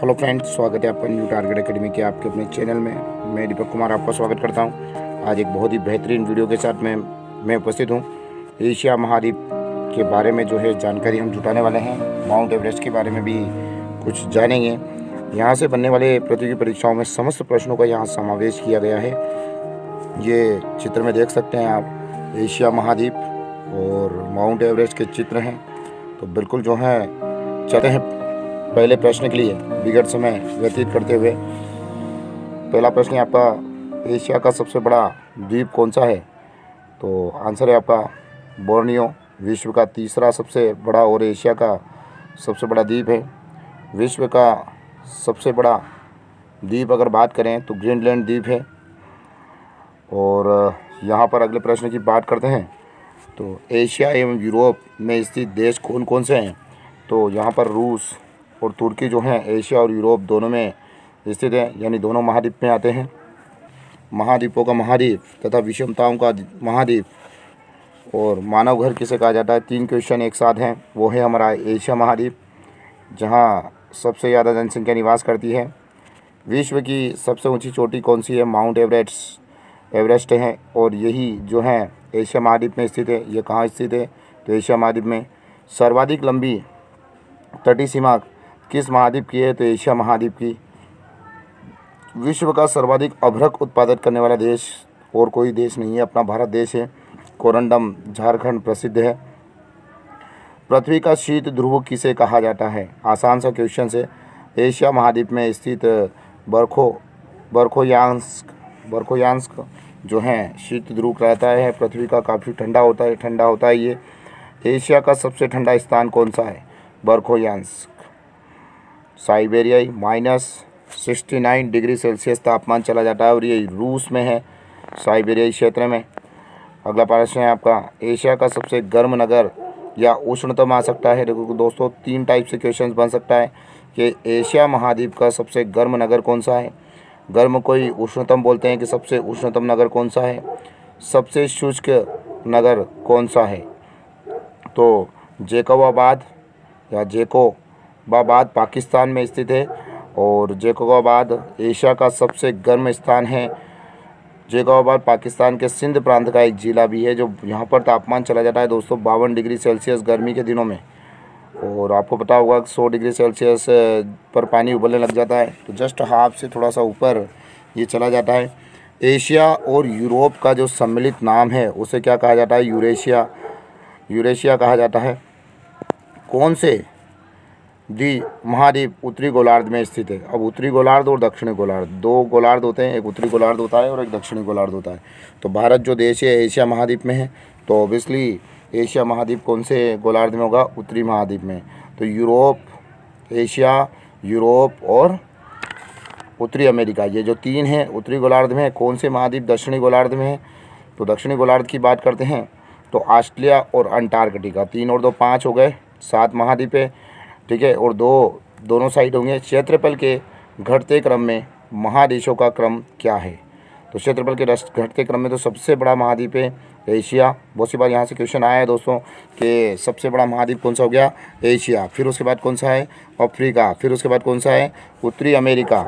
hello friends स्वागत है आपका न्यू टारगेट एकेडमी के आपके अपने चैनल में मैं दीपक कुमार आपका स्वागत करता हूं आज एक बहुत ही बेहतरीन वीडियो के साथ मैं मैं उपस्थित हूं एशिया महाद्वीप के बारे में जो है जानकारी हम जुटाने वाले हैं माउंट एवरेस्ट के बारे में भी कुछ जानेंगे यहाँ से बनने वाले प्रतियोगी परीक्षाओं में समस्त प्रश्नों का यहाँ समावेश किया गया है ये चित्र में देख सकते हैं आप एशिया महाद्वीप और माउंट एवरेस्ट के चित्र हैं तो बिल्कुल जो है चले हैं पहले प्रश्न के लिए विगत समय व्यतीत करते हुए पहला प्रश्न है आपका एशिया का सबसे बड़ा द्वीप कौन सा है तो आंसर है आपका बोर्नियो विश्व का तीसरा सबसे बड़ा और एशिया का सबसे बड़ा द्वीप है विश्व का सबसे बड़ा द्वीप अगर बात करें तो ग्रीनलैंड द्वीप है और यहाँ पर अगले प्रश्न की बात करते हैं तो एशिया एवं यूरोप में स्थित देश कौन कौन से हैं तो यहाँ पर रूस और तुर्की जो हैं एशिया और यूरोप दोनों में स्थित है यानी दोनों महाद्वीप में आते हैं महाद्वीपों का महाद्वीप तथा विषमताओं का महाद्वीप और मानव घर किसे कहा जाता है तीन क्वेश्चन एक साथ हैं वो है हमारा एशिया महाद्वीप जहाँ सबसे ज़्यादा जनसंख्या निवास करती है विश्व की सबसे ऊंची चोटी कौन सी है माउंट एवरेस्ट एवरेस्ट है और यही जो है एशिया महाद्वीप में स्थित है ये कहाँ स्थित है तो एशिया महाद्वीप में सर्वाधिक लंबी तटी सीमा किस महाद्वीप की है तो एशिया महाद्वीप की विश्व का सर्वाधिक अभ्रक उत्पादन करने वाला देश और कोई देश नहीं है अपना भारत देश है कोरंडम झारखंड प्रसिद्ध है पृथ्वी का शीत ध्रुव किसे कहा जाता है आसान सा क्वेश्चन से एशिया महाद्वीप में स्थित बर्खो बर्खोयांस्क बर्खोयांस्क जो है शीत ध्रुव रहता है पृथ्वी का काफ़ी ठंडा होता है ठंडा होता है ये एशिया का सबसे ठंडा स्थान कौन सा है बर्खोयांस्क साइबेरियाई minus sixty nine degree Celsius तापमान चला जाता है और ये रूस में है साइबेरियाई क्षेत्र में अगला प्रश्न है आपका एशिया का सबसे गर्म नगर या उष्णतम आ सकता है देखो दोस्तों तीन टाइप से क्वेश्चन बन सकता है कि एशिया महाद्वीप का सबसे गर्म नगर कौन सा है गर्म कोई उष्णतम बोलते हैं कि सबसे उष्णतम नगर कौन सा है सबसे शुष्क नगर कौन सा है तो जेकोबाबाद या जेको बाबाद पाकिस्तान में स्थित है और जैकोबाबाद एशिया का सबसे गर्म स्थान है जैकोबाबाद पाकिस्तान के सिंध प्रांत का एक ज़िला भी है जो यहाँ पर तापमान चला जाता है दोस्तों बावन डिग्री सेल्सियस गर्मी के दिनों में और आपको पता होगा सौ डिग्री सेल्सियस पर पानी उबलने लग जाता है तो जस्ट हाफ से थोड़ा सा ऊपर ये चला जाता है एशिया और यूरोप का जो सम्मिलित नाम है उसे क्या कहा जाता है यूरेशिया यूरेशिया कहा जाता है कौन से दी महाद्वीप उत्तरी गोलार्ध में स्थित है अब उत्तरी गोलार्ध और दक्षिणी गोलार्ध दो गोलार्ध होते हैं एक उत्तरी गोलार्ध होता है और एक दक्षिणी गोलार्ध होता है तो भारत जो देश है एशिया महाद्वीप में है तो ऑब्वियसली एशिया महाद्वीप कौन से गोलार्ध में होगा उत्तरी महाद्वीप में तो यूरोप एशिया यूरोप और उत्तरी अमेरिका ये जो तीन हैं उत्तरी गोलार्ध में कौन से महाद्वीप दक्षिणी गोलार्ध में है तो दक्षिणी गोलार्ध की बात करते हैं तो ऑस्ट्रेलिया और अंटार्कटिका तीन और दो पाँच हो गए सात महाद्वीप है ठीक है और दो दोनों साइड होंगे क्षेत्रफल के घटते क्रम में महादेशों का क्रम क्या है तो क्षेत्रफल के रस्ट घटते क्रम में तो सबसे बड़ा महाद्वीप है एशिया बहुत सी बार यहाँ से क्वेश्चन आया है दोस्तों कि सबसे बड़ा महाद्वीप कौन सा हो गया एशिया फिर उसके बाद कौन सा है अफ्रीका फिर उसके बाद कौन सा है उत्तरी अमेरिका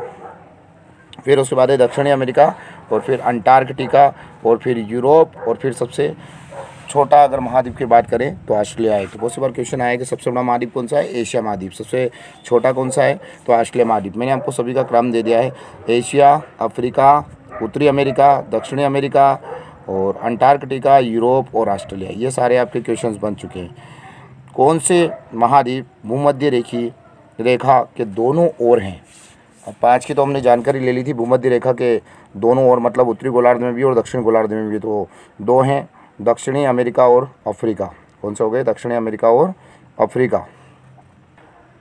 फिर उसके बाद है दक्षिणी अमेरिका और फिर अंटार्कटिका और फिर यूरोप और फिर सबसे छोटा अगर महाद्वीप की बात करें तो ऑस्ट्रेलिया है तो बहुत से बार क्वेश्चन आया कि सबसे बड़ा महाद्वीप कौन सा है एशिया महाद्वीप सबसे छोटा कौन सा है तो ऑस्ट्रेलिया महाद्वीप मैंने आपको सभी का क्रम दे दिया है एशिया अफ्रीका उत्तरी अमेरिका दक्षिणी अमेरिका और अंटार्कटिका यूरोप और ऑस्ट्रेलिया ये सारे आपके क्वेश्चन बन चुके हैं कौन से महाद्वीप भूमध्य रेखी रेखा के दोनों ओर हैं अब पाँच की तो हमने जानकारी ले ली थी भूमध्य रेखा के दोनों ओर मतलब उत्तरी गोलार्ध में भी और दक्षिण गोलार्ध में भी तो दो हैं दक्षिणी अमेरिका और अफ्रीका कौन से हो गए दक्षिणी अमेरिका और अफ्रीका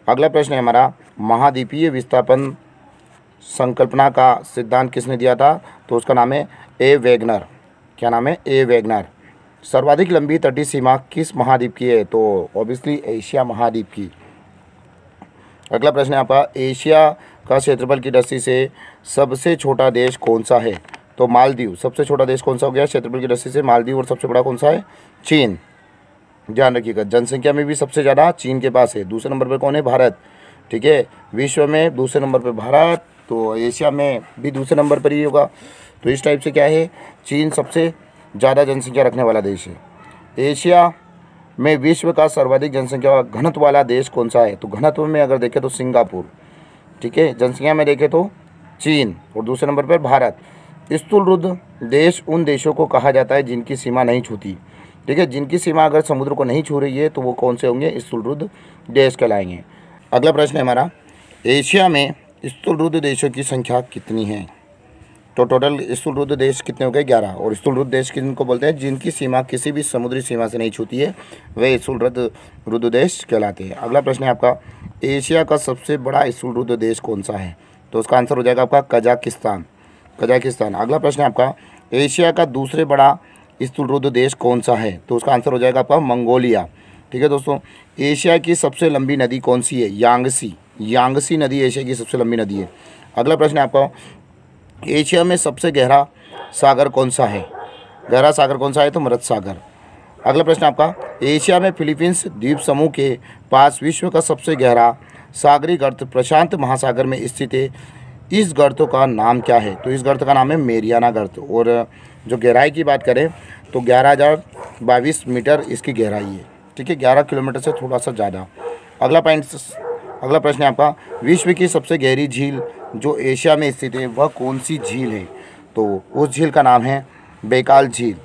अगला प्रश्न है हमारा महाद्वीपीय विस्थापन संकल्पना का सिद्धांत किसने दिया था तो उसका नाम है ए वेगनर क्या नाम है ए वेगनर सर्वाधिक लंबी तटीय सीमा किस महाद्वीप की है तो ऑब्वियसली एशिया महाद्वीप की अगला प्रश्न है आपका एशिया का क्षेत्रफल की दृष्टि से सबसे छोटा देश कौन सा है तो मालदीव सबसे छोटा देश कौन सा हो गया क्षेत्रफल की दृष्टि से मालदीव और सबसे बड़ा कौन सा है चीन ध्यान रखिएगा जनसंख्या में भी सबसे ज़्यादा चीन के पास है दूसरे नंबर पर कौन है भारत ठीक है विश्व में दूसरे नंबर पर भारत तो एशिया में भी दूसरे नंबर पर ही होगा तो इस टाइप से क्या है चीन सबसे ज़्यादा जनसंख्या रखने वाला देश है एशिया में विश्व का सर्वाधिक जनसंख्या घनत्व वाला देश कौन सा है तो घनत्व में अगर देखें तो सिंगापुर ठीक है जनसंख्या में देखें तो चीन और दूसरे नंबर पर भारत स्थूल रुद्र देश उन देशों को कहा जाता है जिनकी सीमा नहीं छूती ठीक है जिनकी सीमा अगर समुद्र को नहीं छू रही है तो वो कौन से होंगे स्थूल रुद्र देश कहलाएंगे अगला प्रश्न है हमारा एशिया में स्थूल रुद्र देशों की संख्या कितनी है तो टोटल स्थूल रुद्र देश कितने हो गए ग्यारह और स्थूल रुद्र देश किनको बोलते हैं जिनकी सीमा किसी भी समुद्री सीमा से नहीं छूती है वह स्थूल रुद्र रुद्र देश कहलाते हैं अगला प्रश्न है आपका एशिया का सबसे बड़ा स्थूल रुद्र देश कौन सा है तो उसका आंसर हो जाएगा आपका कजाकिस्तान कजाकिस्तान अगला प्रश्न है आपका एशिया का दूसरे बड़ा स्थूल रुद्ध देश कौन सा है तो उसका आंसर हो जाएगा आपका मंगोलिया ठीक है दोस्तों एशिया की सबसे लंबी नदी कौन सी है यांगसी यांगसी नदी एशिया की सबसे लंबी नदी है अगला प्रश्न है आपका एशिया में सबसे गहरा सागर कौन सा है गहरा सागर कौन सा है तो मृत सागर अगला प्रश्न आपका एशिया में फिलीपींस द्वीप समूह के पास विश्व का सबसे गहरा सागरी गर्त प्रशांत महासागर में स्थित है इस गर्त का नाम क्या है तो इस गर्त का नाम है मेरियाना गर्त और जो गहराई की बात करें तो ग्यारह हज़ार बाईस मीटर इसकी गहराई है ठीक है ग्यारह किलोमीटर से थोड़ा सा ज़्यादा अगला पॉइंट अगला प्रश्न है आपका विश्व की सबसे गहरी झील जो एशिया में स्थित है वह कौन सी झील है तो उस झील का नाम है बेकाल झील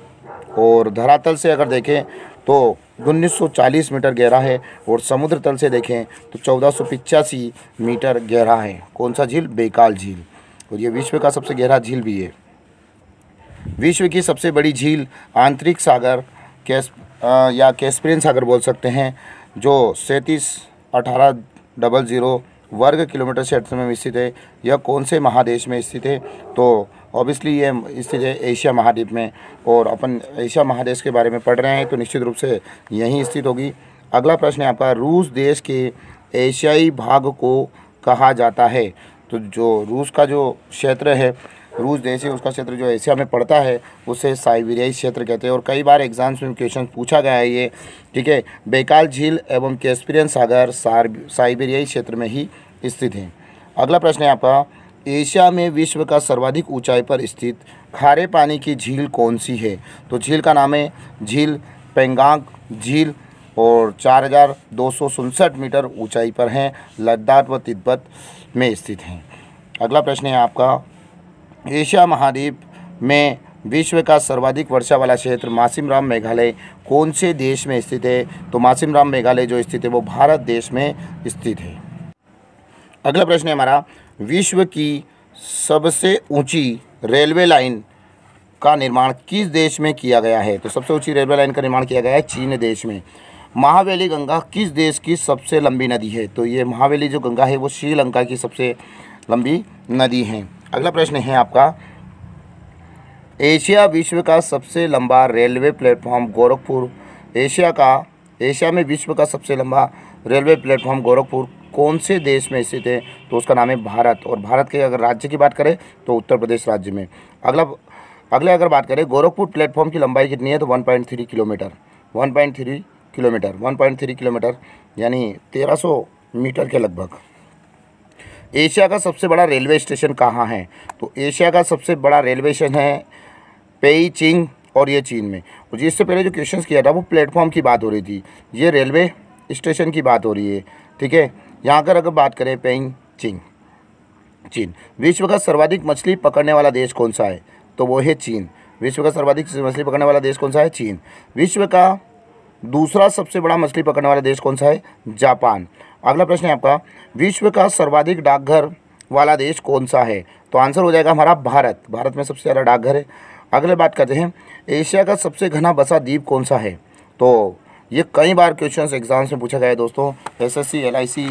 और धरातल से अगर देखें तो उन्नीस मीटर गहरा है और समुद्र तल से देखें तो चौदह मीटर गहरा है कौन सा झील बेकाल झील और ये विश्व का सबसे गहरा झील भी है विश्व की सबसे बड़ी झील आंतरिक सागर कैस या कैस्प्रियन सागर बोल सकते हैं जो सैंतीस अठारह डबल ज़ीरो वर्ग किलोमीटर क्षेत्र में स्थित है यह कौन से महादेश में स्थित है तो ऑब्वियसली ये स्थित है एशिया महाद्वीप में और अपन एशिया महादेश के बारे में पढ़ रहे हैं तो निश्चित रूप से यहीं स्थित होगी अगला प्रश्न है आपका रूस देश के एशियाई भाग को कहा जाता है तो जो रूस का जो क्षेत्र है रूस देश है उसका क्षेत्र जो एशिया में पड़ता है उसे साइबेरियाई क्षेत्र कहते हैं और कई बार एग्जाम्स में क्वेश्चन पूछा गया है ये ठीक है बेकाल झील एवं कैस्पियन सागर साइबेरियाई क्षेत्र में ही स्थित है अगला प्रश्न है आपका एशिया में विश्व का सर्वाधिक ऊंचाई पर स्थित खारे पानी की झील कौन सी है तो झील का नाम है झील पेंगांग झील और चार हज़ार दो सौ मीटर ऊंचाई पर हैं लद्दाख व तिब्बत में स्थित हैं अगला प्रश्न है आपका एशिया महाद्वीप में विश्व का सर्वाधिक वर्षा वाला क्षेत्र मासिमराम मेघालय कौन से देश में स्थित है तो मासिमराम मेघालय जो स्थित है वो भारत देश में स्थित है अगला प्रश्न है हमारा विश्व की सबसे ऊंची रेलवे लाइन का निर्माण किस देश में किया गया है तो सबसे ऊंची रेलवे लाइन का निर्माण किया गया है चीन देश में महावेली गंगा किस देश की सबसे लंबी नदी है तो ये महावेली जो गंगा है वो श्रीलंका की सबसे लंबी नदी है अगला प्रश्न है आपका एशिया विश्व का सबसे लंबा रेलवे प्लेटफॉर्म गोरखपुर एशिया का एशिया में विश्व का सबसे लंबा रेलवे प्लेटफॉर्म गोरखपुर कौन से देश में स्थित है तो उसका नाम है भारत और भारत के अगर राज्य की बात करें तो उत्तर प्रदेश राज्य में अगला अगले अगर बात करें गोरखपुर प्लेटफॉर्म की लंबाई कितनी है तो 1.3 किलोमीटर 1.3 किलोमीटर 1.3 किलोमीटर यानी 1300 मीटर के लगभग एशिया का सबसे बड़ा रेलवे स्टेशन कहाँ है तो एशिया का सबसे बड़ा रेलवे स्टेशन है पेई चिंग और ये चीन में और जिससे पहले जो क्वेश्चन किया था वो प्लेटफॉर्म की बात हो रही थी ये रेलवे स्टेशन की बात हो रही है ठीक है यहाँ अगर अगर बात करें पेइंग चिंग चीन विश्व का सर्वाधिक मछली पकड़ने वाला देश कौन सा है तो वो है चीन विश्व का सर्वाधिक मछली पकड़ने वाला देश कौन सा है चीन विश्व का दूसरा सबसे बड़ा मछली पकड़ने वाला देश कौन सा है जापान अगला प्रश्न है आपका विश्व का सर्वाधिक डाकघर वाला देश कौन सा है तो आंसर हो जाएगा हमारा भारत भारत में सबसे ज़्यादा डाकघर है अगले बात करते हैं एशिया का सबसे घना बसा द्वीप कौन सा है तो ये कई बार क्वेश्चन एग्जाम्स में पूछा गया है दोस्तों S S C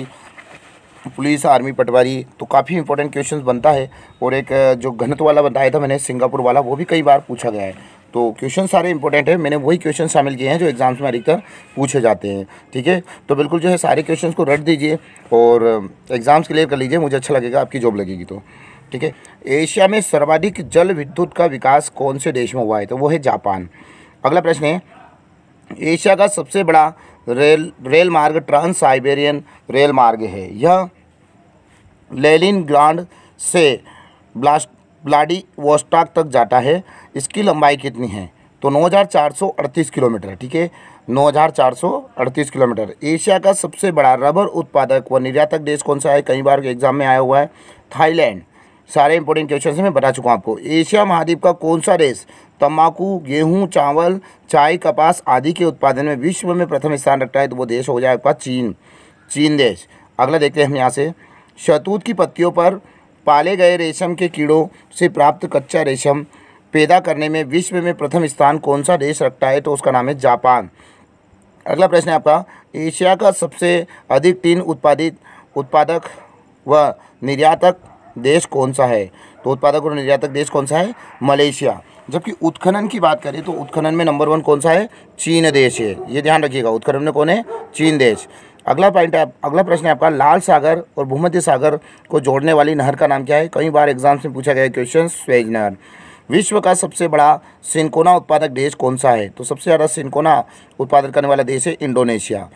police army patwari तो काफ़ी इंपॉर्टेंट क्वेश्चन बनता है और एक जो घनत्व वाला बताया था मैंने सिंगापुर वाला वो भी कई बार पूछा गया है तो क्वेश्चन सारे इंपॉर्टेंट है मैंने वही क्वेश्चन शामिल किए हैं जो एग्ज़ाम्स में अधिकतर पूछे जाते हैं ठीक है तो बिल्कुल जो है सारे क्वेश्चन को रट दीजिए और एग्ज़ाम्स क्लियर कर लीजिए मुझे अच्छा लगेगा आपकी जॉब लगेगी तो ठीक है एशिया में सर्वाधिक जल विद्युत का विकास कौन से देश में हुआ है तो वो है जापान अगला प्रश्न है एशिया का सबसे बड़ा रेल रेल मार्ग ट्रांस साइबेरियन रेल मार्ग है यह लेलिन ग्रांड से ब्लास्ट ब्लाडी वोस्टाक तक जाता है इसकी लंबाई कितनी है तो 9,438 किलोमीटर है ठीक है 9,438 किलोमीटर एशिया का सबसे बड़ा रबर उत्पादक व निर्यातक देश कौन सा है कई बार एग्जाम में आया हुआ है थाईलैंड सारे इंपॉर्टेंट क्वेश्चन से मैं बता चुका हूँ आपको एशिया महाद्वीप का कौन सा देश तंबाकू गेहूं चावल चाय कपास आदि के उत्पादन में विश्व में प्रथम स्थान रखता है तो वो देश हो जाए आपका चीन चीन देश अगला देखते हैं हम यहाँ से शहतूत की पत्तियों पर पाले गए रेशम के कीड़ों से प्राप्त कच्चा रेशम पैदा करने में विश्व में प्रथम स्थान कौन सा देश रखता है तो उसका नाम है जापान अगला प्रश्न है आपका एशिया का सबसे अधिक टीन उत्पादित उत्पादक व निर्यातक देश कौन सा है तो उत्पादक और निर्यातक देश कौन सा है मलेशिया जबकि उत्खनन की बात करें तो उत्खनन में नंबर वन कौन सा है चीन देश है ये ध्यान रखिएगा उत्खनन में कौन है चीन देश अगला पॉइंट है अगला प्रश्न है आपका लाल सागर और भूमध्य सागर को जोड़ने वाली नहर का नाम क्या है कई बार एग्जाम्स में पूछा गया क्वेश्चन स्वेज नहर विश्व का सबसे बड़ा सिंकोना उत्पादक देश कौन सा है तो सबसे ज़्यादा सिंकोना उत्पादन करने वाला देश है इंडोनेशिया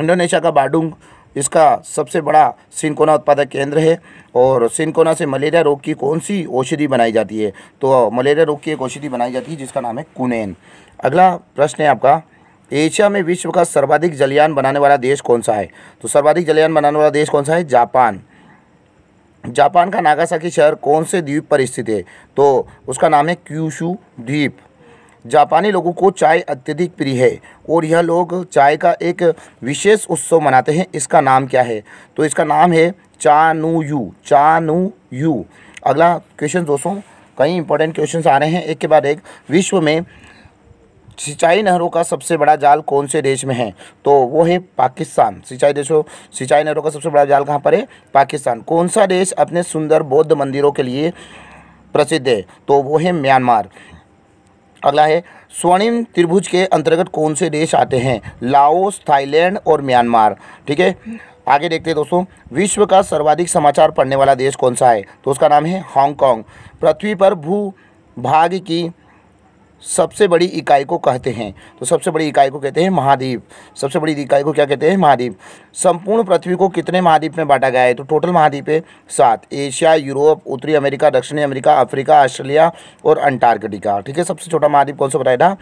इंडोनेशिया का बाडुंग इसका सबसे बड़ा सिंकोना उत्पादक केंद्र है और सिंकोना से मलेरिया रोग की कौन सी औषधि बनाई जाती है तो मलेरिया रोग की एक औषधि बनाई जाती है जिसका नाम है कुनेन अगला प्रश्न है आपका एशिया में विश्व का सर्वाधिक जलयान बनाने वाला देश कौन सा है तो सर्वाधिक जलयान बनाने वाला देश कौन सा है जापान जापान का नागासाकी शहर कौन से द्वीप पर स्थित है तो उसका नाम है क्यूशू द्वीप जापानी लोगों को चाय अत्यधिक प्रिय है और यह लोग चाय का एक विशेष उत्सव मनाते हैं इसका नाम क्या है तो इसका नाम है चानू यू चानू यू अगला क्वेश्चन दोस्तों कई इंपॉर्टेंट क्वेश्चन आ रहे हैं एक के बाद एक विश्व में सिंचाई नहरों का सबसे बड़ा जाल कौन से देश में है तो वो है पाकिस्तान सिंचाई देशों सिंचाई नहरों का सबसे बड़ा जाल कहाँ पर है पाकिस्तान कौन सा देश अपने सुंदर बौद्ध मंदिरों के लिए प्रसिद्ध है तो वो है म्यांमार अगला है स्वर्णिम त्रिभुज के अंतर्गत कौन से देश आते हैं लाओस थाईलैंड और म्यांमार ठीक है आगे देखते हैं दोस्तों विश्व का सर्वाधिक समाचार पढ़ने वाला देश कौन सा है तो उसका नाम है हांगकांग पृथ्वी पर भू भाग की सबसे बड़ी इकाई को कहते हैं तो सबसे बड़ी इकाई को कहते हैं महाद्वीप सबसे बड़ी इकाई को क्या कहते हैं महाद्वीप संपूर्ण पृथ्वी को कितने महाद्वीप में बांटा गया है तो टोटल महाद्वीप है सात एशिया यूरोप उत्तरी अमेरिका दक्षिणी अमेरिका अफ्रीका ऑस्ट्रेलिया और अंटार्कटिका ठीक है सबसे छोटा महाद्वीप कौन सा बताया था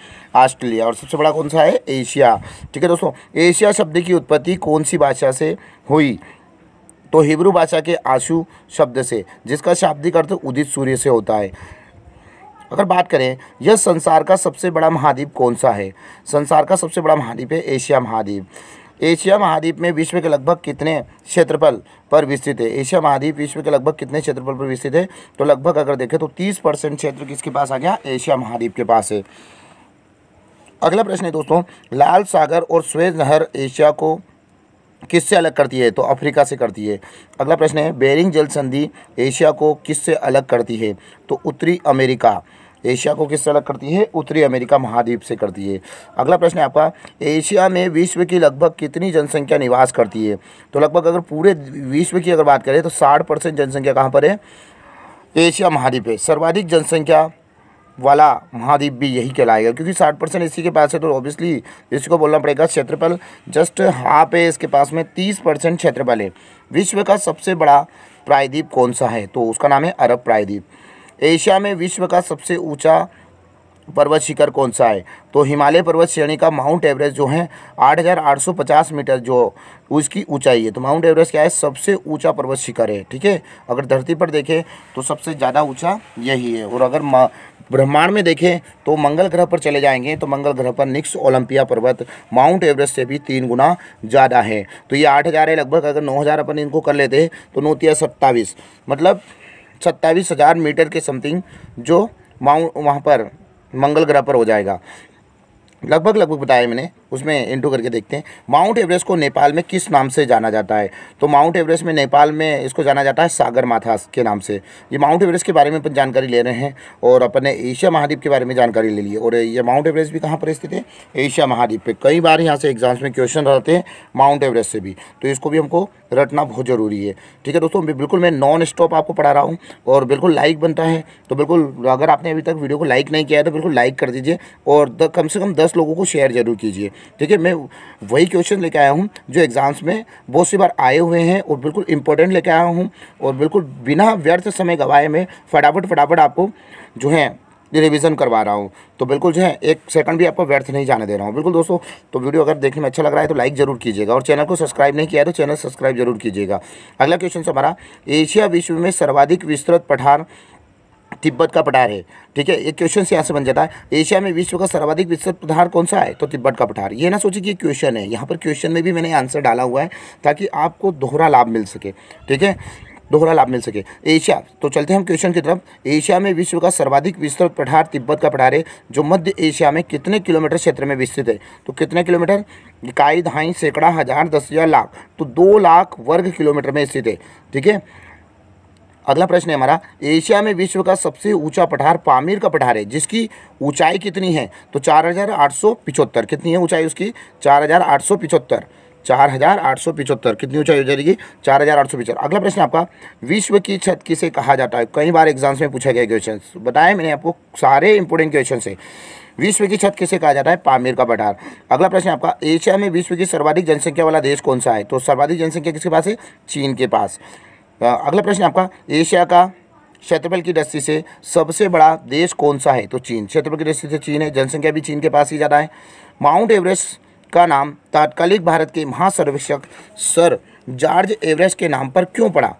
ऑस्ट्रेलिया और सबसे बड़ा कौन सा है एशिया ठीक है दोस्तों एशिया शब्द की उत्पत्ति कौन सी भाषा से हुई तो हिब्रू भाषा के आशु शब्द से जिसका शाब्दिक अर्थ उदित सूर्य से होता है अगर बात करें यह संसार का सबसे बड़ा महाद्वीप कौन सा है संसार का सबसे बड़ा महाद्वीप है एशिया महाद्वीप एशिया महाद्वीप में विश्व के लगभग कितने क्षेत्रफल पर विस्तृत है एशिया महाद्वीप विश्व के लगभग कितने क्षेत्रफल पर विस्तृत है तो लगभग अगर देखें तो तीस परसेंट क्षेत्र किसके पास आ गया एशिया महाद्वीप के पास है अगला प्रश्न है दोस्तों लाल सागर और स्वेज नहर एशिया को किससे अलग करती है तो अफ्रीका से करती है अगला प्रश्न है बेरिंग जल संधि एशिया को किससे अलग करती है तो उत्तरी अमेरिका एशिया को किससे अलग करती है उत्तरी अमेरिका महाद्वीप से करती है अगला प्रश्न है आपका एशिया में विश्व की लगभग कितनी जनसंख्या निवास करती है तो लगभग अगर पूरे विश्व की अगर बात करें तो साठ परसेंट जनसंख्या कहाँ पर है एशिया महाद्वीप है सर्वाधिक जनसंख्या वाला महाद्वीप भी यही कहलाएगा क्योंकि साठ परसेंट इसी के पास है तो ऑब्वियसली इसको बोलना पड़ेगा क्षेत्रफल जस्ट हाफ है इसके पास में तीस परसेंट क्षेत्रफल है विश्व का सबसे बड़ा प्रायद्वीप कौन सा है तो उसका नाम है अरब प्रायद्वीप एशिया में विश्व का सबसे ऊंचा पर्वत शिखर कौन सा है तो हिमालय पर्वत श्रेणी का माउंट एवरेस्ट जो है 8,850 मीटर जो उसकी ऊंचाई है तो माउंट एवरेस्ट क्या है सबसे ऊंचा पर्वत शिखर है ठीक है अगर धरती पर देखें तो सबसे ज़्यादा ऊंचा यही है और अगर ब्रह्मांड में देखें तो मंगल ग्रह पर चले जाएंगे तो मंगल ग्रह पर निक्स ओलंपिया पर्वत माउंट एवरेस्ट से भी तीन गुना ज़्यादा है तो ये आठ हज़ार है लगभग अगर नौ हज़ार अपन इनको कर लेते तो नौ तिया मतलब सत्ताईस हज़ार मीटर के समथिंग जो माउंट वहाँ पर मंगल ग्रह पर हो जाएगा लगभग लगभग बताया मैंने उसमें इंटू करके देखते हैं माउंट एवरेस्ट को नेपाल में किस नाम से जाना जाता है तो माउंट एवरेस्ट में नेपाल में इसको जाना जाता है सागर माथा के नाम से ये माउंट एवरेस्ट के बारे में अपन जानकारी ले रहे हैं और अपन ने एशिया महाद्वीप के बारे में जानकारी ले ली और ये माउंट एवरेस्ट भी कहाँ पर स्थित है एशिया महाद्वीप पर कई बार यहाँ से एग्जाम्स में क्वेश्चन रहते हैं माउंट एवरेस्ट से भी तो इसको भी हमको रटना बहुत ज़रूरी है ठीक है दोस्तों बिल्कुल मैं नॉन स्टॉप आपको पढ़ा रहा हूँ और बिल्कुल लाइक बनता है तो बिल्कुल अगर आपने अभी तक वीडियो को लाइक नहीं किया है तो बिल्कुल लाइक कर दीजिए और कम से कम दस लोगों को शेयर जरूर कीजिए ठीक है मैं वही क्वेश्चन लेके आया हूँ जो एग्ज़ाम्स में बहुत सी बार आए हुए हैं और बिल्कुल इंपॉर्टेंट लेके आया हूँ और बिल्कुल बिना व्यर्थ समय गवाए में फटाफट फटाफट आपको जो है रिविजन करवा रहा हूँ तो बिल्कुल जो है एक सेकंड भी आपको व्यर्थ नहीं जाने दे रहा हूँ बिल्कुल दोस्तों तो वीडियो अगर देखने में अच्छा लग रहा है तो लाइक जरूर कीजिएगा और चैनल को सब्सक्राइब नहीं किया है तो चैनल सब्सक्राइब जरूर कीजिएगा अगला क्वेश्चन हमारा एशिया विश्व में सर्वाधिक विस्तृत पठार तिब्बत का पठार है ठीक है ये क्वेश्चन यहाँ से बन जाता है एशिया में विश्व का सर्वाधिक विस्तृत पठार कौन सा है तो तिब्बत का पठार ये ना सोचिए कि क्वेश्चन है यहाँ पर क्वेश्चन में भी मैंने आंसर डाला हुआ है ताकि आपको दोहरा लाभ मिल सके ठीक है दोहरा लाभ मिल सके एशिया तो चलते हैं हम क्वेश्चन की तरफ एशिया में विश्व का सर्वाधिक विस्तृत पठार तिब्बत का पठार है जो मध्य एशिया में कितने किलोमीटर क्षेत्र में विस्तृत है तो कितने किलोमीटर इकाई ढाई सैकड़ा हज़ार दस हज़ार लाख तो दो लाख वर्ग किलोमीटर में स्थित है ठीक है अगला प्रश्न है हमारा एशिया में विश्व का सबसे ऊंचा पठार पामीर का पठार है जिसकी ऊंचाई कितनी है तो चार कितनी है ऊंचाई उसकी चार चार हज़ार आठ सौ पिचहत्तर कितनी ऊंचाई हो जाएगी चार हज़ार आठ सौ पिचहत्तर अगला प्रश्न आपका विश्व की छत किसे कहा जाता है कई बार एग्जाम्स में पूछा गया क्वेश्चन बताया मैंने आपको सारे इंपोर्टेंट क्वेश्चन है विश्व की छत किसे कहा जाता है पामीर का पठार अगला प्रश्न आपका एशिया में विश्व की सर्वाधिक जनसंख्या वाला देश कौन सा है तो सर्वाधिक जनसंख्या किसके पास है चीन के पास अगला प्रश्न आपका एशिया का क्षेत्रफल की दृष्टि से सबसे बड़ा देश कौन सा है तो चीन क्षेत्रफल की दृष्टि से चीन है जनसंख्या भी चीन के पास ही ज़्यादा है माउंट एवरेस्ट का नाम तात्कालिक भारत के महासर्वेक्षक सर जॉर्ज एवरेस्ट के नाम पर क्यों पड़ा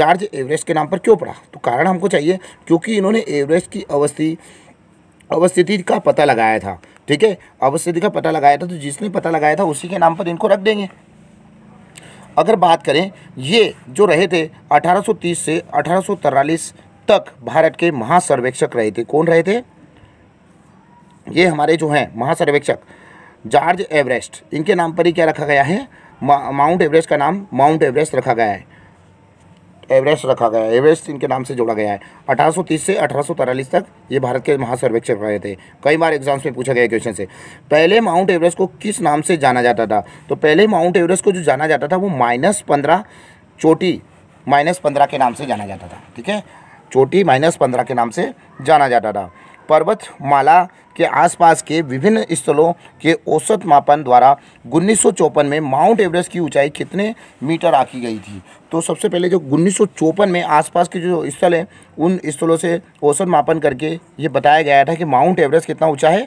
जॉर्ज एवरेस्ट के नाम पर क्यों पड़ा तो कारण हमको चाहिए क्योंकि इन्होंने एवरेस्ट की अवस्थी अवस्थिति का पता लगाया था ठीक है अवस्थिति का पता लगाया था तो जिसने पता लगाया था उसी के नाम पर इनको रख देंगे अगर बात करें ये जो रहे थे 1830 से अठारह तक भारत के महासर्वेक्षक रहे थे कौन रहे थे ये हमारे जो हैं महासर्वेक्षक जॉर्ज एवरेस्ट इनके नाम पर ही क्या रखा गया है माउंट एवरेस्ट का नाम माउंट एवरेस्ट रखा गया है एवरेस्ट रखा गया है एवरेस्ट इनके नाम से जोड़ा गया है 1830 से अठारह तक ये भारत के महासर्वेक्षक रहे थे कई बार एग्जाम्स में पूछा गया क्वेश्चन से पहले माउंट एवरेस्ट को किस नाम से जाना जाता था तो पहले माउंट एवरेस्ट को जो जाना जाता था वो माइनस पंद्रह चोटी माइनस पंद्रह के नाम से जाना जाता था ठीक है चोटी माइनस पंद्रह के नाम से जाना जाता था पर्वतमाला के आसपास के विभिन्न स्थलों के औसत मापन द्वारा उन्नीस में माउंट एवरेस्ट की ऊंचाई कितने मीटर आकी गई थी तो सबसे पहले जो उन्नीस में आसपास के जो स्थल हैं उन स्थलों से औसत मापन करके ये बताया गया था कि माउंट एवरेस्ट कितना ऊँचा है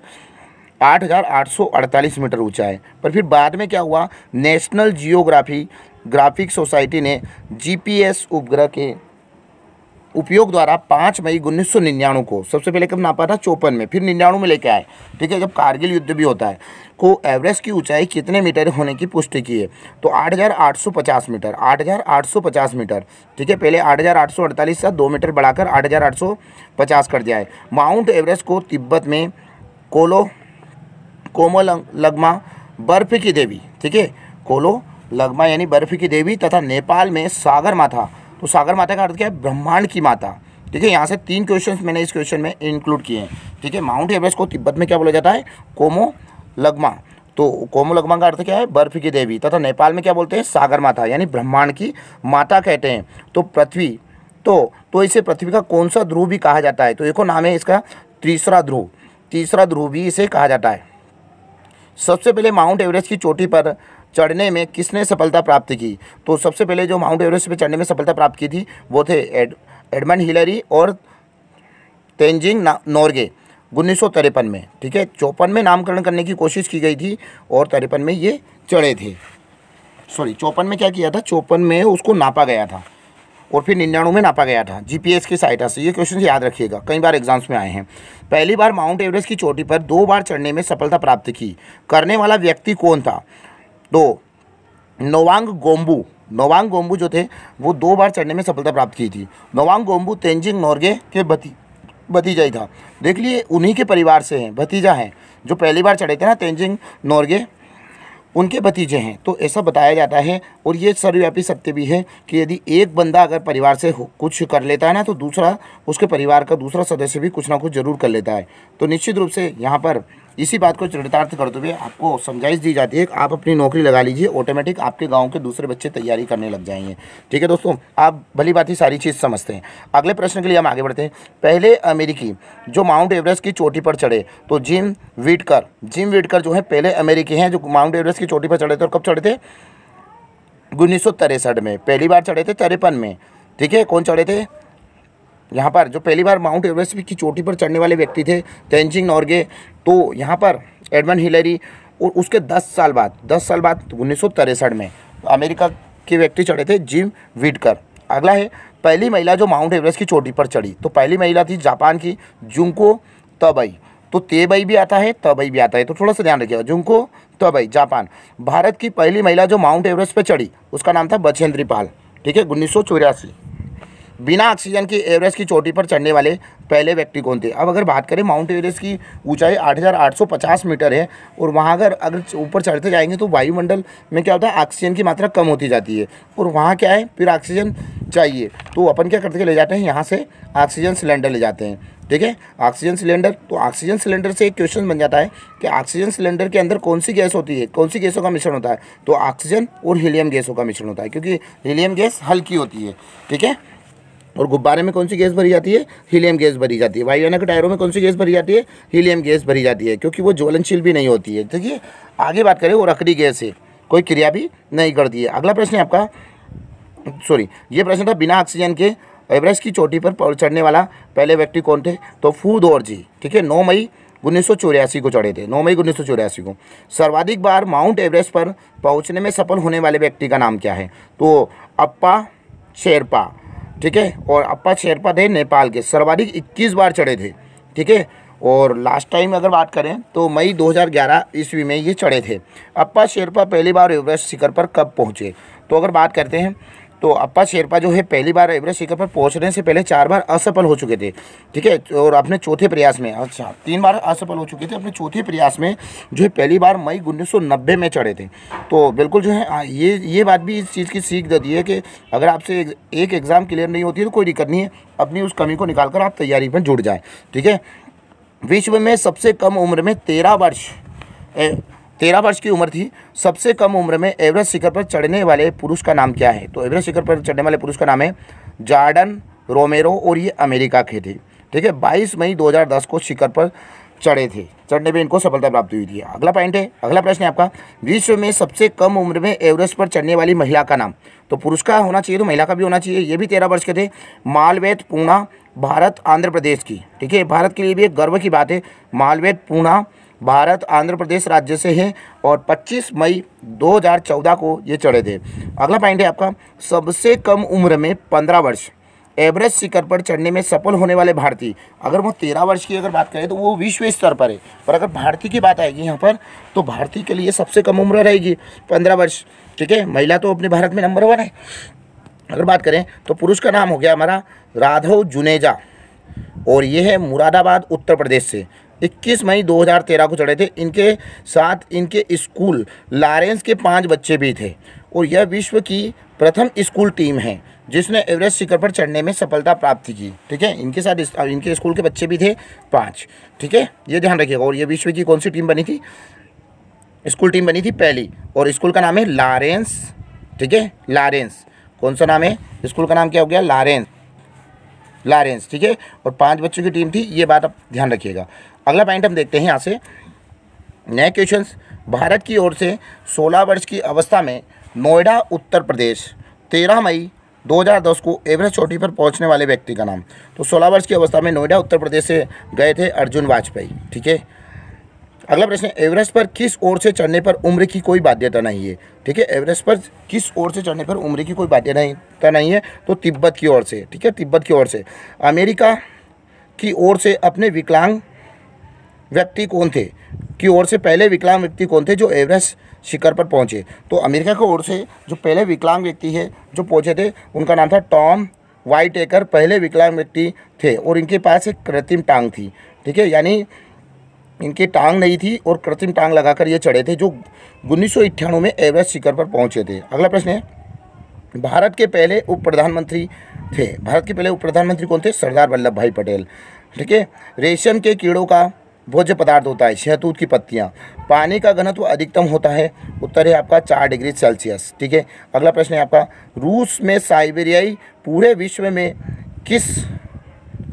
8,848 मीटर ऊंचा है पर फिर बाद में क्या हुआ नेशनल जियोग्राफी ग्राफिक सोसाइटी ने जी उपग्रह के उपयोग द्वारा पाँच मई उन्नीस सौ निन्यानवे को सबसे पहले कब नापा था चौपन में फिर निन्यानवे में लेके आए ठीक है जब कारगिल युद्ध भी होता है को एवरेस्ट की ऊंचाई कितने मीटर होने की पुष्टि की है तो 8,850 मीटर 8,850 मीटर ठीक है पहले 8,848 से दो मीटर बढ़ाकर 8,850 कर दिया है माउंट एवरेस्ट को तिब्बत में कोलो कोमल लगमा बर्फ़ की देवी ठीक है कोलो लगमा यानी बर्फ़ की देवी तथा नेपाल में सागर माथा तो सागर माता का अर्थ क्या है ब्रह्मांड की माता ठीक है यहाँ से तीन क्वेश्चन मैंने इस क्वेश्चन में इंक्लूड किए हैं ठीक है माउंट एवरेस्ट को तिब्बत में क्या बोला जाता है कोमो लगमा तो कोमो लगमा का अर्थ क्या है बर्फ़ की देवी तथा नेपाल में क्या बोलते हैं सागर माता यानी ब्रह्मांड की माता कहते हैं तो पृथ्वी तो तो इसे पृथ्वी का कौन सा ध्रुव भी कहा जाता है तो देखो नाम है इसका तीसरा ध्रुव तीसरा ध्रुव भी इसे कहा जाता है सबसे पहले माउंट एवरेस्ट की चोटी पर चढ़ने में किसने सफलता प्राप्त की तो सबसे पहले जो माउंट एवरेस्ट पर चढ़ने में सफलता प्राप्त की थी वो थे एड एडमंड हिलरी और तेंजिंग नॉर्गे उन्नीस में ठीक है चौपन में नामकरण करने की कोशिश की गई थी और तिरपन में ये चढ़े थे सॉरी चौपन में क्या किया था चौपन में उसको नापा गया था और फिर निन्यानवे में नापा गया था जीपीएस की सहायता से ये क्वेश्चन याद रखिएगा कई बार एग्जाम्स में आए हैं पहली बार माउंट एवरेस्ट की चोटी पर दो बार चढ़ने में सफलता प्राप्त की करने वाला व्यक्ति कौन था तो नोवांग गोम्बू नोवांग गोम्बू जो थे वो दो बार चढ़ने में सफलता प्राप्त की थी नोवांग गोम्बू तेंजिंग नॉर्गे के भती भतीजा ही था देख लिए उन्हीं के परिवार से हैं भतीजा हैं जो पहली बार चढ़े थे ना तेंजिंग नॉर्गे उनके भतीजे हैं तो ऐसा बताया जाता है और ये सर्वव्यापी सत्य भी है कि यदि एक बंदा अगर परिवार से कुछ कर लेता है ना तो दूसरा उसके परिवार का दूसरा सदस्य भी कुछ ना कुछ जरूर कर लेता है तो निश्चित रूप से यहाँ पर इसी बात को चरितार्थ करते हुए आपको समझाइश दी जाती है कि आप अपनी नौकरी लगा लीजिए ऑटोमेटिक आपके गाँव के दूसरे बच्चे तैयारी करने लग जाएंगे ठीक है दोस्तों आप भली बात ही सारी चीज़ समझते हैं अगले प्रश्न के लिए हम आगे बढ़ते हैं पहले अमेरिकी जो माउंट एवरेस्ट की चोटी पर चढ़े तो जिम वीटकर जिम वीटकर जो है पहले अमेरिकी हैं जो माउंट एवरेस्ट की चोटी पर चढ़े थे और कब चढ़े थे उन्नीस में पहली बार चढ़े थे तिरपन में ठीक है कौन चढ़े थे यहाँ पर जो पहली बार माउंट एवरेस्ट की चोटी पर चढ़ने वाले व्यक्ति थे तेंजिंग नॉर्गे तो यहाँ पर एडमन हिलेरी और उसके 10 साल बाद 10 साल बाद उन्नीस में अमेरिका के व्यक्ति चढ़े थे जिम विडकर अगला है पहली महिला जो माउंट एवरेस्ट की चोटी पर चढ़ी तो पहली महिला थी जापान की जुंको तबई तो तेबई भी आता है तबई भी आता है तो थोड़ा सा ध्यान रखिएगा जुंको तबई जापान भारत की पहली महिला जो माउंट एवरेस्ट पर चढ़ी उसका नाम था बछेंद्री पाल ठीक है उन्नीस बिना ऑक्सीजन के एवरेस्ट की चोटी पर चढ़ने वाले पहले व्यक्ति कौन थे अब अगर बात करें माउंट एवरेस्ट की ऊंचाई 8,850 मीटर है और वहाँ अगर अगर ऊपर चढ़ते जाएंगे तो वायुमंडल में क्या होता है ऑक्सीजन की मात्रा कम होती जाती है और वहाँ क्या है फिर ऑक्सीजन चाहिए तो अपन क्या करते ले जाते हैं यहाँ से ऑक्सीजन सिलेंडर ले जाते हैं ठीक है ऑक्सीजन सिलेंडर तो ऑक्सीजन सिलेंडर से एक क्वेश्चन बन जाता है कि ऑक्सीजन सिलेंडर के अंदर कौन सी गैस होती है कौन सी गैसों का मिश्रण होता है तो ऑक्सीजन और हीलियम गैसों का मिश्रण होता है क्योंकि हीलियम गैस हल्की होती है ठीक है और गुब्बारे में कौन सी गैस भरी जाती है हीलियम गैस भरी जाती है वायुयानों के टायरों में कौन सी गैस भरी जाती है हीलियम गैस भरी जाती है क्योंकि वो ज्वलनशील भी नहीं होती है देखिए आगे बात करें वो रखड़ी गैस है कोई क्रिया भी नहीं करती है अगला प्रश्न है आपका सॉरी ये प्रश्न था बिना ऑक्सीजन के एवरेस्ट की चोटी पर चढ़ने वाला पहले व्यक्ति कौन थे तो और जी ठीक है नौ मई उन्नीस को चढ़े थे नौ मई उन्नीस को सर्वाधिक बार माउंट एवरेस्ट पर पहुंचने में सफल होने वाले व्यक्ति का नाम क्या है तो अप्पा शेरपा ठीक है और अप्पा शेरपा थे नेपाल के सर्वाधिक 21 बार चढ़े थे ठीक है और लास्ट टाइम अगर बात करें तो मई 2011 ईस्वी में ये चढ़े थे अप्पा शेरपा पहली बार एवरेस्ट शिखर पर कब पहुँचे तो अगर बात करते हैं तो अप्पा शेरपा जो है पहली बार एवरेस्ट शिखर पर पहुंचने से पहले चार बार असफल हो चुके थे ठीक है और अपने चौथे प्रयास में अच्छा तीन बार असफल हो चुके थे अपने चौथे प्रयास में जो है पहली बार मई उन्नीस में चढ़े थे तो बिल्कुल जो है ये ये बात भी इस चीज़ की सीख देती है कि अगर आपसे एक, एक एग्ज़ाम क्लियर नहीं होती है तो कोई दिक्कत नहीं है अपनी उस कमी को निकाल कर आप तैयारी में जुड़ जाएँ ठीक है विश्व में सबसे कम उम्र में तेरह वर्ष तेरह वर्ष की उम्र थी सबसे कम उम्र में एवरेस्ट शिखर पर चढ़ने वाले पुरुष का नाम क्या है तो एवरेस्ट शिखर पर चढ़ने वाले पुरुष का नाम है जार्डन रोमेरो और ये अमेरिका के थे ठीक है 22 मई 2010 को शिखर पर चढ़े थे चढ़ने में इनको सफलता प्राप्त हुई थी अगला पॉइंट है अगला प्रश्न है आपका विश्व में सबसे कम उम्र में एवरेस्ट पर चढ़ने वाली महिला का नाम तो पुरुष का होना चाहिए तो महिला का भी होना चाहिए ये भी तेरह वर्ष के थे मालवेद पूना भारत आंध्र प्रदेश की ठीक है भारत के लिए भी एक गर्व की बात है मालवेद पूना भारत आंध्र प्रदेश राज्य से हैं और 25 मई 2014 को ये चढ़े थे अगला पॉइंट है आपका सबसे कम उम्र में 15 वर्ष एवरेज शिखर पर चढ़ने में सफल होने वाले भारतीय अगर वो तेरह वर्ष की अगर बात करें तो वो विश्व स्तर पर है पर अगर भारतीय की बात आएगी यहाँ पर तो भारतीय के लिए सबसे कम उम्र रहेगी पंद्रह वर्ष ठीक है महिला तो अपने भारत में नंबर वन है अगर बात करें तो पुरुष का नाम हो गया हमारा राधव जुनेजा और ये है मुरादाबाद उत्तर प्रदेश से इक्कीस मई तेरह को चढ़े थे इनके साथ इनके स्कूल लारेंस के पाँच बच्चे भी थे और यह विश्व की प्रथम स्कूल टीम है जिसने एवरेस्ट शिखर पर चढ़ने में सफलता प्राप्त की ठीक है इनके साथ इस, इनके स्कूल के बच्चे भी थे पाँच ठीक है ये ध्यान रखिएगा और ये विश्व की कौन सी टीम बनी थी स्कूल टीम बनी थी पहली और स्कूल का नाम है लारेंस ठीक है लारेंस कौन सा नाम है स्कूल का नाम क्या हो गया लारेंस लारेंस ठीक है और पाँच बच्चों की टीम थी ये बात आप ध्यान रखिएगा अगला पॉइंट हम देखते हैं यहाँ से नए क्वेश्चन भारत की ओर से 16 वर्ष की अवस्था में नोएडा उत्तर प्रदेश 13 मई 2010 को एवरेस्ट चोटी पर पहुंचने वाले व्यक्ति का नाम तो 16 वर्ष की अवस्था में नोएडा उत्तर प्रदेश से गए थे अर्जुन वाजपेयी ठीक है अगला प्रश्न एवरेस्ट पर किस ओर से चढ़ने पर उम्र की कोई बाध्यता नहीं है ठीक है एवरेस्ट पर किस ओर से चढ़ने पर उम्र की कोई बाध्यता नहीं है तो तिब्बत की ओर से ठीक है तिब्बत की ओर से अमेरिका की ओर से अपने विकलांग व्यक्ति कौन थे की ओर से पहले विकलांग व्यक्ति कौन थे जो एवरेस्ट शिखर पर पहुंचे तो अमेरिका की ओर से जो पहले विकलांग व्यक्ति है जो पहुंचे थे उनका नाम था टॉम वाइट एकर पहले विकलांग व्यक्ति थे और इनके पास एक कृत्रिम टांग थी ठीक है यानी इनकी टांग नहीं थी और कृत्रिम टांग लगाकर ये चढ़े थे जो उन्नीस में एवरेस्ट शिखर पर पहुंचे थे अगला प्रश्न है भारत के पहले उप प्रधानमंत्री थे भारत के पहले उप प्रधानमंत्री कौन थे सरदार वल्लभ भाई पटेल ठीक है रेशम के कीड़ों का भोज्य पदार्थ होता है शहतूत की पत्तियाँ पानी का घनत्व अधिकतम होता है उत्तर है आपका चार डिग्री सेल्सियस ठीक है अगला प्रश्न है आपका रूस में साइबेरियाई पूरे विश्व में किस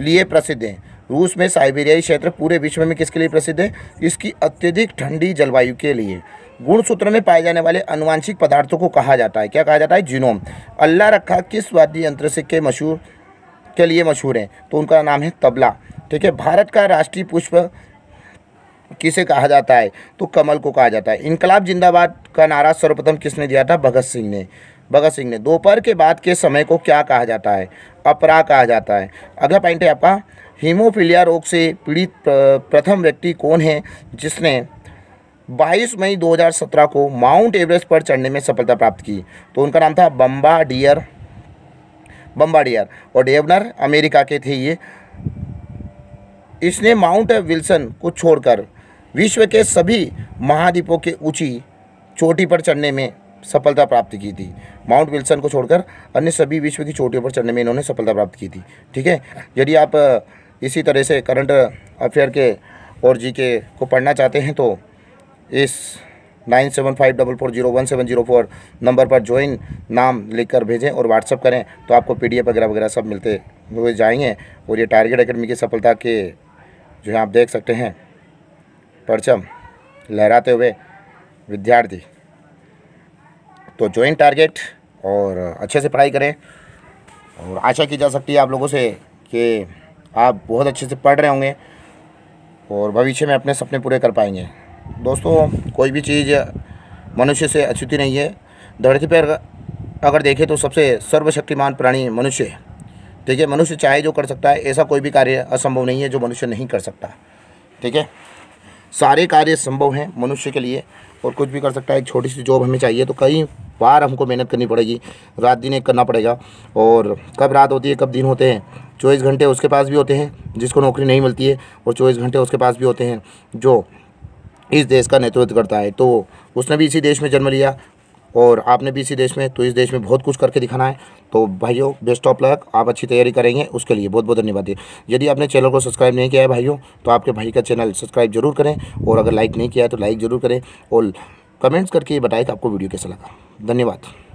लिए प्रसिद्ध है रूस में साइबेरियाई क्षेत्र पूरे विश्व में किसके लिए प्रसिद्ध है इसकी अत्यधिक ठंडी जलवायु के लिए गुणसूत्र में पाए जाने वाले अनुवांशिक पदार्थों को कहा जाता है क्या कहा जाता है जीनोम अल्लाह रखा किस वाद्य यंत्र से के मशहूर के लिए मशहूर हैं तो उनका नाम है तबला ठीक है भारत का राष्ट्रीय पुष्प किसे कहा जाता है तो कमल को कहा जाता है इनकलाब जिंदाबाद का नारा सर्वप्रथम किसने दिया था भगत सिंह ने भगत सिंह ने दोपहर के बाद के समय को क्या कहा जाता है अपरा कहा जाता है अगला पॉइंट है आपका हीमोफीलिया रोग से पीड़ित प्रथम व्यक्ति कौन है जिसने 22 मई 2017 को माउंट एवरेस्ट पर चढ़ने में सफलता प्राप्त की तो उनका नाम था बम्बा डियर बम्बा डियर और डेवनर अमेरिका के थे ये इसने माउंट विल्सन को छोड़कर विश्व के सभी महाद्वीपों के ऊंची चोटी पर चढ़ने में सफलता प्राप्त की थी माउंट विल्सन को छोड़कर अन्य सभी विश्व की चोटियों पर चढ़ने में इन्होंने सफलता प्राप्त की थी ठीक है यदि आप इसी तरह से करंट अफेयर के और जी के को पढ़ना चाहते हैं तो इस nine seven five double four zero one seven zero four number पर ज्वाइन नाम लिखकर भेजें और व्हाट्सअप करें तो आपको पी वगैरह वगैरह सब मिलते हुए जाएंगे और ये टारगेट अकेडमी की सफलता के जो है आप देख सकते हैं परचम लहराते हुए विद्यार्थी तो ज्वाइंट टारगेट और अच्छे से पढ़ाई करें और आशा की जा सकती है आप लोगों से कि आप बहुत अच्छे से पढ़ रहे होंगे और भविष्य में अपने सपने पूरे कर पाएंगे दोस्तों कोई भी चीज़ मनुष्य से अछूती नहीं है धरती पर अगर देखें तो सबसे सर्वशक्तिमान प्राणी मनुष्य है ठीक है मनुष्य चाहे जो कर सकता है ऐसा कोई भी कार्य असंभव नहीं है जो मनुष्य नहीं कर सकता ठीक है सारे कार्य संभव हैं मनुष्य के लिए और कुछ भी कर सकता है एक छोटी सी जॉब हमें चाहिए तो कई बार हमको मेहनत करनी पड़ेगी रात दिन एक करना पड़ेगा और कब रात होती है कब दिन होते हैं चौबीस घंटे उसके पास भी होते हैं जिसको नौकरी नहीं मिलती है और चौबीस घंटे उसके पास भी होते हैं जो इस देश का नेतृत्व करता है तो उसने भी इसी देश में जन्म लिया और आपने भी इसी देश में तो इस देश में बहुत कुछ करके दिखाना है तो भाइयों बेस्ट ऑफ लक आप अच्छी तैयारी करेंगे उसके लिए बहुत बहुत धन्यवाद यदि आपने चैनल को सब्सक्राइब नहीं किया है भाइयों तो आपके भाई का चैनल सब्सक्राइब जरूर करें और अगर लाइक नहीं किया है तो लाइक ज़रूर करें और कमेंट्स करके ये बताएं कि आपको वीडियो कैसा लगा धन्यवाद